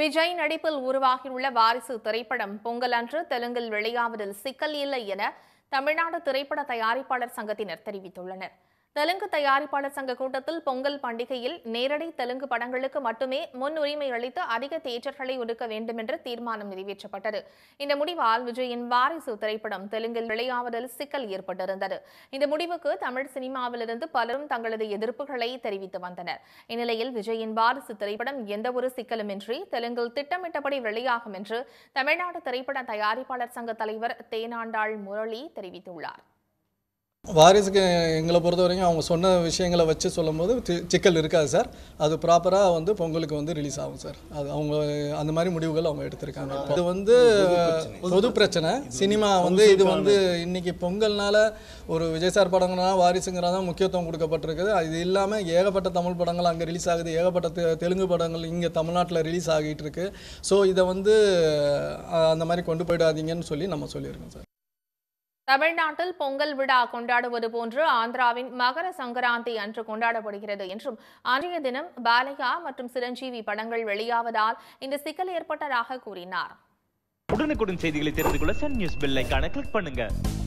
விஜய் நடிப்பில் உருவாகியுள்ள வாரிசு திரைப்படம் பொங்கல் அன்று தெலுங்கில் வெளியாவதில் சிக்கல் இல்லை என தமிழ்நாடு திரைப்பட தயாரிப்பாளர் சங்கத்தினர் தெரிவித்துள்ளனர் தெலுங்கு தயாரிப்பாளர் சங்க கூட்டத்தில் பொங்கல் பண்டிகையில் நேரடி தெலுங்கு படங்களுக்கு மட்டுமே முன்னுரிமை அளித்து அதிக தியேட்டர்களை ஒதுக்க வேண்டும் என்று தீர்மானம் நிறைவேற்றப்பட்டது இந்த முடிவால் விஜயின் வாரிசு திரைப்படம் தெலுங்கில் வெளியாவதில் சிக்கல் ஏற்பட்டிருந்தது இந்த முடிவுக்கு தமிழ் சினிமாவிலிருந்து பலரும் தங்களது எதிர்ப்புகளை தெரிவித்து வந்தனர் இந்நிலையில் விஜயின் வாரிசு திரைப்படம் எந்தவொரு சிக்கலுமின்றி தெலுங்கில் திட்டமிட்டபடி வெளியாகும் என்று தமிழ்நாடு திரைப்பட தயாரிப்பாளர் சங்க தலைவர் தேனாண்டாள் முரளி தெரிவித்துள்ளார் வாரிசுக்கு எங்களை பொறுத்த வரைக்கும் அவங்க சொன்ன விஷயங்களை வச்சு சொல்லும் போது சிக்கல் இருக்காது சார் அது ப்ராப்பராக வந்து பொங்கலுக்கு வந்து ரிலீஸ் ஆகும் சார் அது அவங்க அந்த மாதிரி முடிவுகள் அவங்க எடுத்திருக்காங்க இது வந்து பொது பிரச்சனை சினிமா வந்து இது வந்து இன்னைக்கு பொங்கல்னால ஒரு விஜய் சார் படங்கள்னா வாரிசுங்கிறதா முக்கியத்துவம் கொடுக்கப்பட்டிருக்குது அது இல்லாமல் ஏகப்பட்ட தமிழ் படங்கள் அங்கே ரிலீஸ் ஆகுது ஏகப்பட்ட தெலுங்கு படங்கள் இங்கே தமிழ்நாட்டில் ரிலீஸ் ஆகிட்டு இருக்கு ஸோ இதை வந்து அந்த மாதிரி கொண்டு போயிடாதீங்கன்னு சொல்லி நம்ம சொல்லியிருக்கோம் சார் தமிழ்நாட்டில் பொங்கல் விழா கொண்டாடுவது போன்று ஆந்திராவின் மகர சங்கராந்தி அன்று கொண்டாடப்படுகிறது என்றும் அன்றைய தினம் பாலையா மற்றும் சிரஞ்சீவி படங்கள் வெளியாவதால் இந்த சிக்கல் ஏற்பட்டதாக கூறினார் உடனுக்குடன் செய்திகளை தெரிந்து கொள்ள சன் நியூஸ் கிளிக் பண்ணுங்க